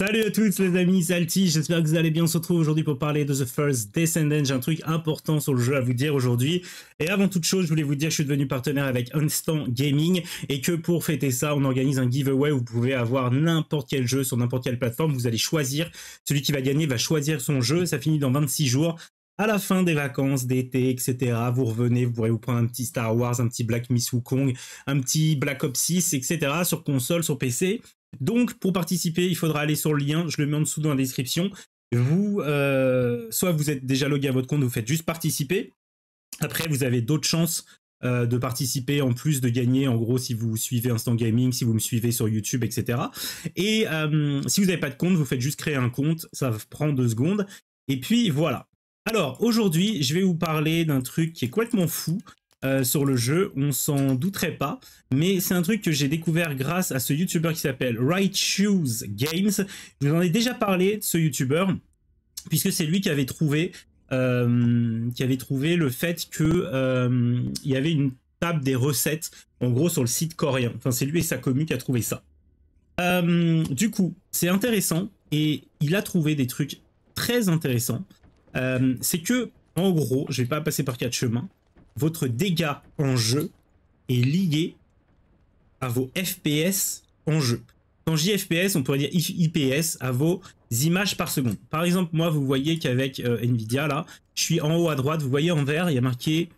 Salut à tous les amis, Alti. j'espère que vous allez bien. On se retrouve aujourd'hui pour parler de The First Descendant. J'ai un truc important sur le jeu à vous dire aujourd'hui. Et avant toute chose, je voulais vous dire que je suis devenu partenaire avec Instant Gaming et que pour fêter ça, on organise un giveaway où vous pouvez avoir n'importe quel jeu sur n'importe quelle plateforme. Vous allez choisir, celui qui va gagner va choisir son jeu. Ça finit dans 26 jours à la fin des vacances d'été, etc. Vous revenez, vous pourrez vous prendre un petit Star Wars, un petit Black Miss Wukong, un petit Black Ops 6, etc. sur console, sur PC. Donc, pour participer, il faudra aller sur le lien, je le mets en dessous dans la description. Vous, euh, soit vous êtes déjà logué à votre compte, vous faites juste participer. Après, vous avez d'autres chances euh, de participer en plus de gagner en gros si vous suivez Instant Gaming, si vous me suivez sur YouTube, etc. Et euh, si vous n'avez pas de compte, vous faites juste créer un compte, ça prend deux secondes. Et puis voilà. Alors aujourd'hui, je vais vous parler d'un truc qui est complètement fou. Euh, sur le jeu, on s'en douterait pas, mais c'est un truc que j'ai découvert grâce à ce youtubeur qui s'appelle Right Shoes Games. Je vous en ai déjà parlé de ce youtubeur, puisque c'est lui qui avait trouvé, euh, qui avait trouvé le fait qu'il euh, y avait une table des recettes, en gros sur le site coréen. Enfin, c'est lui et sa commu qui a trouvé ça. du coup, c'est intéressant et il a trouvé des trucs très intéressants. c'est que, en gros, je vais pas passer par quatre chemins votre dégât en jeu est lié à vos FPS en jeu. Quand je FPS, on pourrait dire IPS, à vos images par seconde. Par exemple, moi, vous voyez qu'avec euh, Nvidia, là, je suis en haut à droite, vous voyez en vert, il y a marqué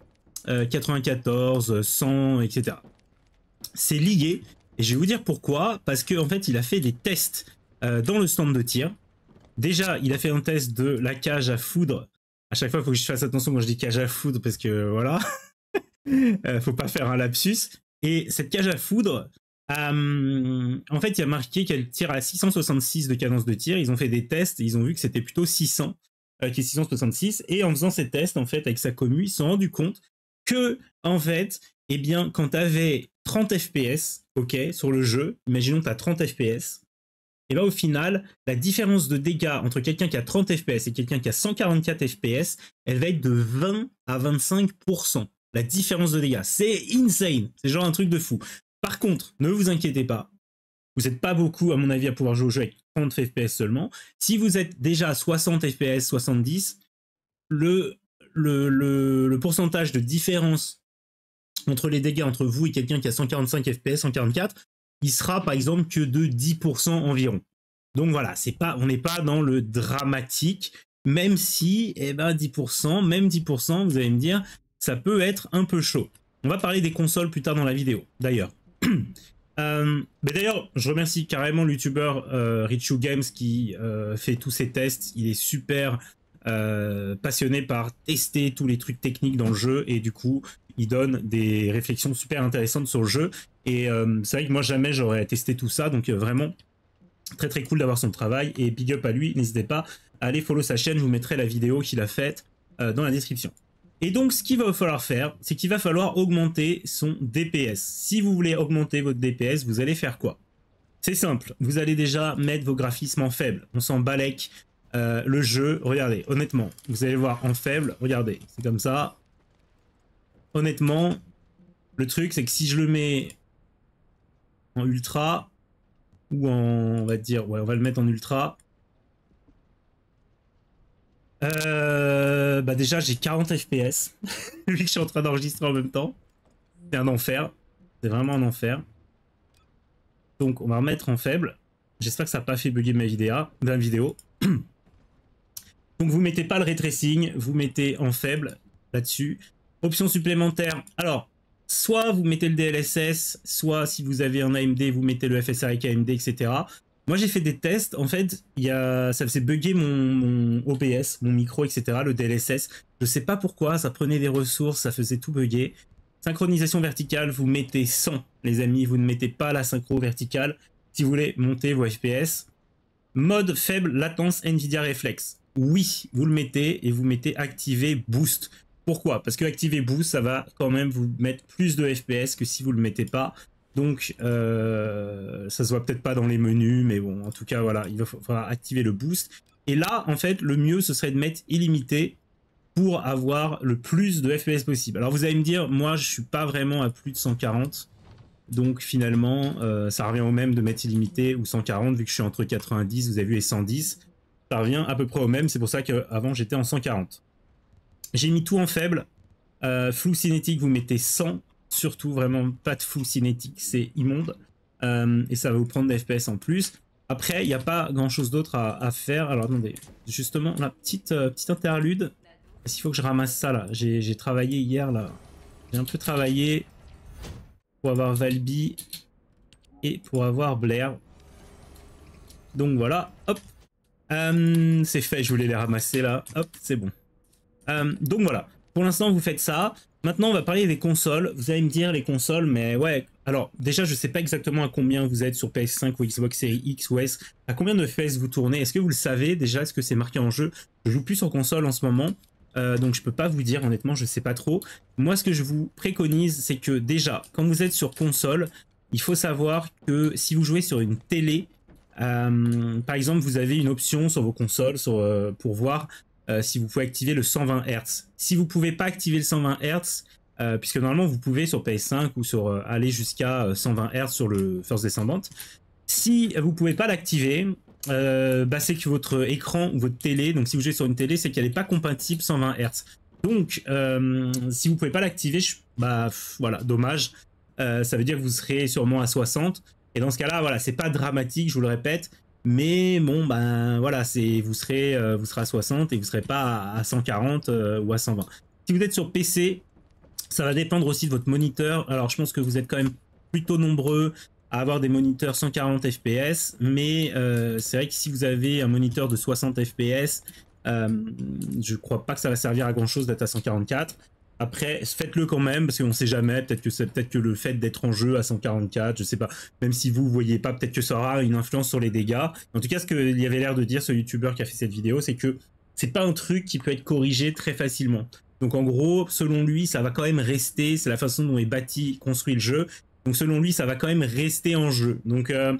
94, 100, etc. C'est lié, et je vais vous dire pourquoi, parce qu'en en fait, il a fait des tests euh, dans le stand de tir. Déjà, il a fait un test de la cage à foudre à chaque fois, faut que je fasse attention Moi, je dis cage à foudre parce que voilà, euh, faut pas faire un lapsus. Et cette cage à foudre, euh, en fait, il y a marqué qu'elle tire à 666 de cadence de tir. Ils ont fait des tests, ils ont vu que c'était plutôt 600, qui est 666. Et en faisant ces tests, en fait, avec sa commu, ils se sont rendus compte que, en fait, eh bien, quand t'avais 30 FPS, ok, sur le jeu, imaginons as 30 FPS, et là, ben, au final, la différence de dégâts entre quelqu'un qui a 30 FPS et quelqu'un qui a 144 FPS, elle va être de 20 à 25%. La différence de dégâts, c'est insane, c'est genre un truc de fou. Par contre, ne vous inquiétez pas, vous n'êtes pas beaucoup à mon avis à pouvoir jouer au jeu avec 30 FPS seulement. Si vous êtes déjà à 60 FPS, 70, le, le, le pourcentage de différence entre les dégâts entre vous et quelqu'un qui a 145 FPS, 144, il sera par exemple que de 10% environ. Donc voilà, c'est pas, on n'est pas dans le dramatique, même si eh ben 10%, même 10%, vous allez me dire, ça peut être un peu chaud. On va parler des consoles plus tard dans la vidéo, d'ailleurs. Euh, mais d'ailleurs, je remercie carrément le youtubeur euh, Games qui euh, fait tous ces tests. Il est super euh, passionné par tester tous les trucs techniques dans le jeu et du coup il donne des réflexions super intéressantes sur le jeu et euh, c'est vrai que moi jamais j'aurais testé tout ça donc euh, vraiment très très cool d'avoir son travail et big up à lui n'hésitez pas à aller follow sa chaîne je vous mettrai la vidéo qu'il a faite dans la description et donc ce qu'il va falloir faire c'est qu'il va falloir augmenter son DPS si vous voulez augmenter votre DPS vous allez faire quoi c'est simple, vous allez déjà mettre vos graphismes en faible. On s'en balèque euh, le jeu, regardez, honnêtement, vous allez voir en faible, regardez, c'est comme ça. Honnêtement, le truc, c'est que si je le mets en ultra, ou en, on va dire, ouais, on va le mettre en ultra. Euh, bah déjà, j'ai 40 FPS, lui je suis en train d'enregistrer en même temps. C'est un enfer, c'est vraiment un enfer. Donc, on va remettre en faible. J'espère que ça n'a pas fait bugger ma vidéo. Ma vidéo. Donc vous mettez pas le retracing, vous mettez en faible là-dessus. Option supplémentaire, alors soit vous mettez le DLSS, soit si vous avez un AMD, vous mettez le FSR avec AMD, etc. Moi j'ai fait des tests, en fait, y a... ça faisait bugger mon, OPS, OBS, mon micro, etc., le DLSS. Je sais pas pourquoi, ça prenait des ressources, ça faisait tout bugger. Synchronisation verticale, vous mettez 100, les amis, vous ne mettez pas la synchro verticale si vous voulez monter vos FPS. Mode faible latence NVIDIA Reflex oui, vous le mettez et vous mettez activer boost. Pourquoi Parce que activer boost, ça va quand même vous mettre plus de FPS que si vous le mettez pas. Donc, euh, ça se voit peut-être pas dans les menus, mais bon, en tout cas, voilà, il va falloir activer le boost. Et là, en fait, le mieux, ce serait de mettre illimité pour avoir le plus de FPS possible. Alors, vous allez me dire, moi, je suis pas vraiment à plus de 140. Donc, finalement, euh, ça revient au même de mettre illimité ou 140, vu que je suis entre 90, vous avez vu, et 110 revient à peu près au même. C'est pour ça qu'avant, j'étais en 140. J'ai mis tout en faible. Euh, flou cinétique, vous mettez 100. Surtout, vraiment, pas de flou cinétique, c'est immonde. Euh, et ça va vous prendre des FPS en plus. Après, il n'y a pas grand-chose d'autre à, faire. Alors, attendez, justement, la petite, euh, petite interlude. S'il faut que je ramasse ça, là. J'ai travaillé hier, là. J'ai un peu travaillé pour avoir Valby et pour avoir Blair. Donc voilà, hop, euh, c'est fait, je voulais les ramasser là. Hop, c'est bon. Euh, donc voilà, pour l'instant vous faites ça. Maintenant on va parler des consoles. Vous allez me dire les consoles, mais ouais. Alors déjà je sais pas exactement à combien vous êtes sur PS5 ou Xbox Series X ou S. À combien de fesses vous tournez Est-ce que vous le savez déjà Est-ce que c'est marqué en jeu Je joue plus sur console en ce moment. Euh, donc je peux pas vous dire honnêtement, je sais pas trop. Moi ce que je vous préconise, c'est que déjà quand vous êtes sur console, il faut savoir que si vous jouez sur une télé, euh, par exemple, vous avez une option sur vos consoles sur, euh, pour voir euh, si vous pouvez activer le 120 Hz. Si vous ne pouvez pas activer le 120 Hz, puisque normalement vous pouvez sur PS5 ou sur aller jusqu'à 120 Hz sur le First Descendant, si vous ne pouvez pas l'activer, bah, c'est que votre écran ou votre télé, donc si vous jouez sur une télé, c'est qu'elle n'est pas compatible 120 Hz. Donc, si vous ne pouvez pas l'activer, bah, voilà, dommage. ça veut dire que vous serez sûrement à 60 et dans ce cas-là, voilà, c'est pas dramatique, je vous le répète. Mais bon, ben voilà, c'est vous serez euh, vous serez à 60 et vous serez pas à, 140 euh, ou à 120. Si vous êtes sur PC, ça va dépendre aussi de votre moniteur. Alors je pense que vous êtes quand même plutôt nombreux à avoir des moniteurs 140 fps, mais euh, c'est vrai que si vous avez un moniteur de 60 fps, je crois pas que ça va servir à grand chose d'être à 144. Après, faites-le quand même, parce qu'on ne sait jamais. Peut-être que, c'est, peut-être que le fait d'être en jeu à 144, je sais pas, même si vous ne voyez pas, peut-être que ça aura une influence sur les dégâts. En tout cas, ce qu'il y avait l'air de dire, ce youtubeur qui a fait cette vidéo, c'est que c'est pas un truc qui peut être corrigé très facilement. Donc en gros, selon lui, ça va quand même rester, c'est la façon dont est bâti, construit le jeu. Donc selon lui, ça va quand même rester en jeu. Donc euh,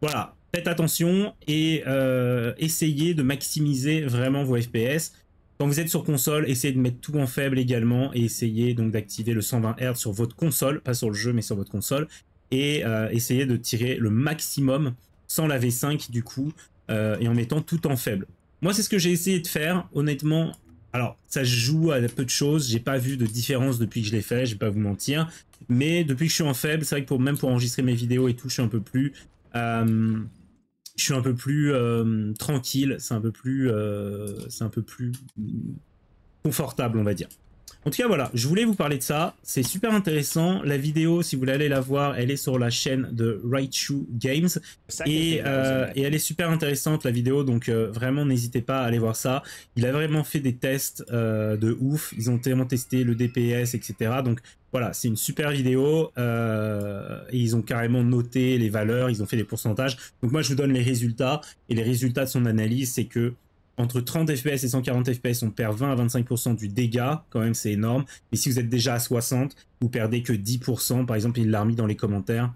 voilà, faites attention et euh, essayez de maximiser vraiment vos FPS. Quand vous êtes sur console, essayez de mettre tout en faible également et essayez donc d'activer le 120 Hz sur votre console, pas sur le jeu mais sur votre console, et euh, essayez de tirer le maximum sans la V5 du coup euh, et en mettant tout en faible. Moi c'est ce que j'ai essayé de faire, honnêtement. Alors ça joue à peu de choses, j'ai pas vu de différence depuis que je l'ai fait, je vais pas vous mentir. Mais depuis que je suis en faible, c'est vrai que pour, même pour enregistrer mes vidéos et tout, je suis un peu plus... Euh, je suis un peu plus euh, tranquille, c'est un peu plus, euh, c'est un peu plus mm, confortable, on va dire. En tout cas, voilà, je voulais vous parler de ça. C'est super intéressant. La vidéo, si vous voulez aller la voir, elle est sur la chaîne de Raichu Games. Euh, et, elle est super intéressante, la vidéo. Donc, euh, vraiment, n'hésitez pas à aller voir ça. Il a vraiment fait des tests euh, de ouf. Ils ont tellement testé le DPS, etc. Donc, voilà, c'est une super vidéo. et ils ont carrément noté les valeurs, ils ont fait des pourcentages. Donc moi, je vous donne les résultats. Et les résultats de son analyse, c'est que entre 30 FPS et 140 FPS, on perd 20 à 25% du dégât, quand même c'est énorme. Mais si vous êtes déjà à 60, vous perdez que 10%, par exemple il l'a remis dans les commentaires.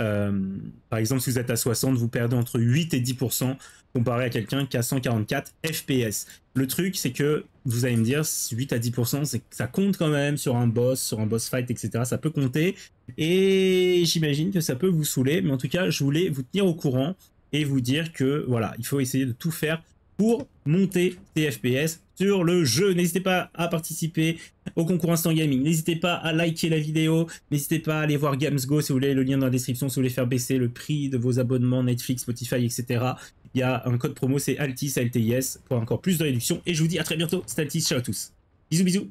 Euh, par exemple si vous êtes à 60, vous perdez entre 8 et 10% comparé à quelqu'un qui a 144 FPS. Le truc c'est que, vous allez me dire, 8 à 10%, c'est ça compte quand même sur un boss, sur un boss fight, etc. Ça peut compter. Et j'imagine que ça peut vous saouler, mais en tout cas je voulais vous tenir au courant et vous dire que voilà, il faut essayer de tout faire pour monter TFPS sur le jeu. N'hésitez pas à participer au concours Instant Gaming. N'hésitez pas à liker la vidéo. N'hésitez pas à aller voir Games Go si vous voulez. Le lien dans la description si vous voulez faire baisser le prix de vos abonnements Netflix, Spotify, etc. Il y a un code promo, c'est Altis, ALTIS, pour encore plus de réduction. Et je vous dis à très bientôt. C'est Altis, ciao à tous. Bisous, bisous.